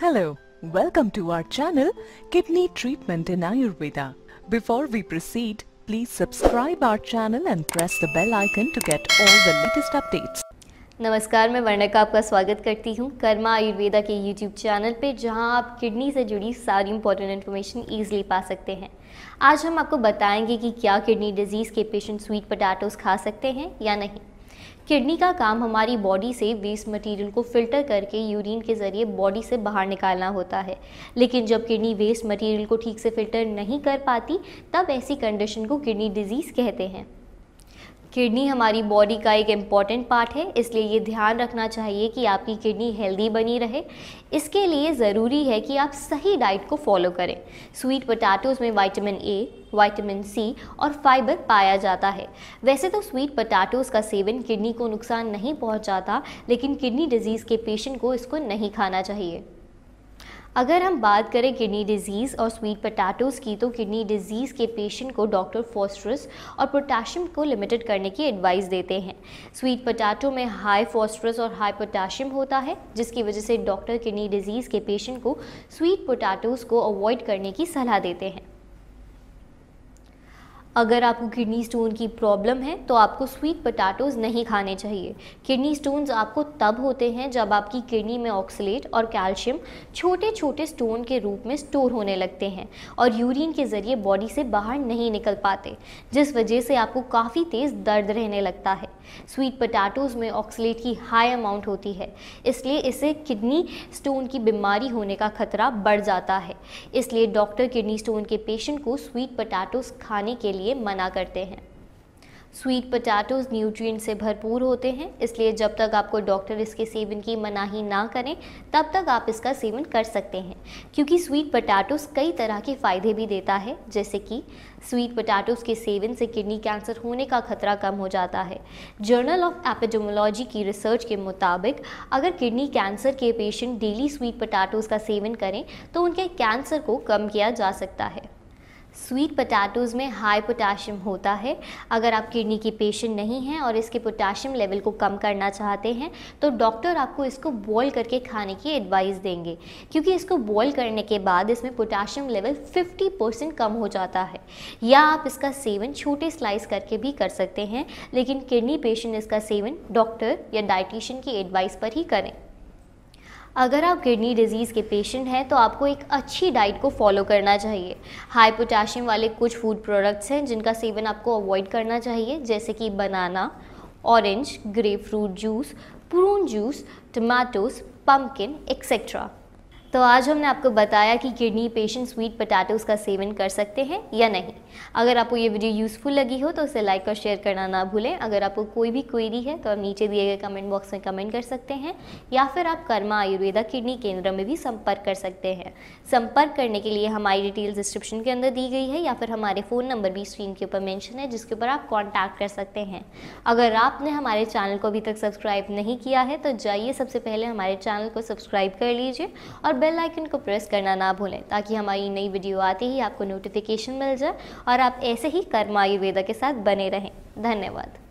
Hello, welcome to our channel Kidney Treatment in Ayurveda. Before we proceed, please subscribe our channel and press the bell icon to get all the latest updates. नमस्कार मैं वर्णिका आपका स्वागत करती हूँ कर्मा आयुर्वेदा के YouTube channel पे जहाँ आप किडनी से जुड़ी सारी इंपॉर्टेंट इन्फॉर्मेशन ईजिली पा सकते हैं आज हम आपको बताएंगे कि क्या किडनी डिजीज़ के पेशेंट स्वीट पटाटोज खा सकते हैं या नहीं किडनी का काम हमारी बॉडी से वेस्ट मटेरियल को फिल्टर करके यूरिन के ज़रिए बॉडी से बाहर निकालना होता है लेकिन जब किडनी वेस्ट मटेरियल को ठीक से फिल्टर नहीं कर पाती तब ऐसी कंडीशन को किडनी डिजीज़ कहते हैं किडनी हमारी बॉडी का एक इम्पॉर्टेंट पार्ट है इसलिए ये ध्यान रखना चाहिए कि आपकी किडनी हेल्दी बनी रहे इसके लिए ज़रूरी है कि आप सही डाइट को फॉलो करें स्वीट पटाटोज़ में वाइटामिन ए वाइटामिन सी और फाइबर पाया जाता है वैसे तो स्वीट पटाटोज़ का सेवन किडनी को नुकसान नहीं पहुँचाता लेकिन किडनी डिजीज़ के पेशेंट को इसको नहीं खाना चाहिए अगर हम बात करें किडनी डिजीज़ और स्वीट पटाटोज़ की तो किडनी डिजीज़ के पेशेंट को डॉक्टर फॉस्ट्रस और पोटाशियम को लिमिटेड करने की एडवाइस देते हैं स्वीट पटाटो में हाई फॉस्ट्रस और हाई पोटाशियम होता है जिसकी वजह से डॉक्टर किडनी डिजीज़ के पेशेंट को स्वीट पोटाटोज़ को अवॉइड करने की सलाह देते हैं अगर आपको किडनी स्टोन की प्रॉब्लम है तो आपको स्वीट पटाटोज़ नहीं खाने चाहिए किडनी स्टोन्स आपको तब होते हैं जब आपकी किडनी में ऑक्सलेट और कैल्शियम छोटे छोटे स्टोन के रूप में स्टोर होने लगते हैं और यूरिन के ज़रिए बॉडी से बाहर नहीं निकल पाते जिस वजह से आपको काफ़ी तेज़ दर्द रहने लगता है स्वीट पटाटोज़ में ऑक्सलेट की हाई अमाउंट होती है इसलिए इसे किडनी स्टोन की बीमारी होने का खतरा बढ़ जाता है इसलिए डॉक्टर किडनी स्टोन के पेशेंट को स्वीट पटाटोज़ खाने के लिए लिए मना करते हैं स्वीट पटाटोज़ न्यूट्रिएंट से भरपूर होते हैं इसलिए जब तक आपको डॉक्टर इसके सेवन की मनाही ना करें तब तक आप इसका सेवन कर सकते हैं क्योंकि स्वीट पटाटोज़ कई तरह के फ़ायदे भी देता है जैसे कि स्वीट पटाटोज़ के सेवन से किडनी कैंसर होने का खतरा कम हो जाता है जर्नल ऑफ एपिडोमोलॉजी की रिसर्च के मुताबिक अगर किडनी कैंसर के पेशेंट डेली स्वीट पटाटोज़ का सेवन करें तो उनके कैंसर को कम किया जा सकता है स्वीट पटाटोज़ में हाई पोटाशियम होता है अगर आप किडनी की पेशेंट नहीं हैं और इसके पोटाशियम लेवल को कम करना चाहते हैं तो डॉक्टर आपको इसको बॉईल करके खाने की एडवाइस देंगे क्योंकि इसको बॉईल करने के बाद इसमें पोटाशियम लेवल 50 परसेंट कम हो जाता है या आप इसका सेवन छोटे स्लाइस करके भी कर सकते हैं लेकिन किडनी पेशेंट इसका सेवन डॉक्टर या डाइटिशियन की एडवाइस पर ही करें अगर आप किडनी डिजीज़ के पेशेंट हैं तो आपको एक अच्छी डाइट को फॉलो करना चाहिए हाई पोटाशियम वाले कुछ फूड प्रोडक्ट्स हैं जिनका सेवन आपको अवॉइड करना चाहिए जैसे कि banana orange grapefruit juice prune juice tomatoes pumpkin etcetera तो आज हमने आपको बताया कि किडनी पेशेंट स्वीट पटाटोज़ का सेवन कर सकते हैं या नहीं अगर आपको ये वीडियो यूज़फुल लगी हो तो उसे लाइक और शेयर करना ना भूलें अगर आपको कोई भी क्वेरी है तो आप नीचे दिए गए कमेंट बॉक्स में कमेंट कर सकते हैं या फिर आप कर्मा आयुर्वेदा किडनी केंद्र में भी संपर्क कर सकते हैं संपर्क करने के लिए हमारी डिटेल डिस्क्रिप्शन के अंदर दी गई है या फिर हमारे फ़ोन नंबर भी स्क्रीन के ऊपर मैंशन है जिसके ऊपर आप कॉन्टैक्ट कर सकते हैं अगर आपने हमारे चैनल को अभी तक सब्सक्राइब नहीं किया है तो जाइए सबसे पहले हमारे चैनल को सब्सक्राइब कर लीजिए और बेल आइकन को प्रेस करना ना भूलें ताकि हमारी नई वीडियो आते ही आपको नोटिफिकेशन मिल जाए और आप ऐसे ही कर्म आयुर्वेदा के साथ बने रहें धन्यवाद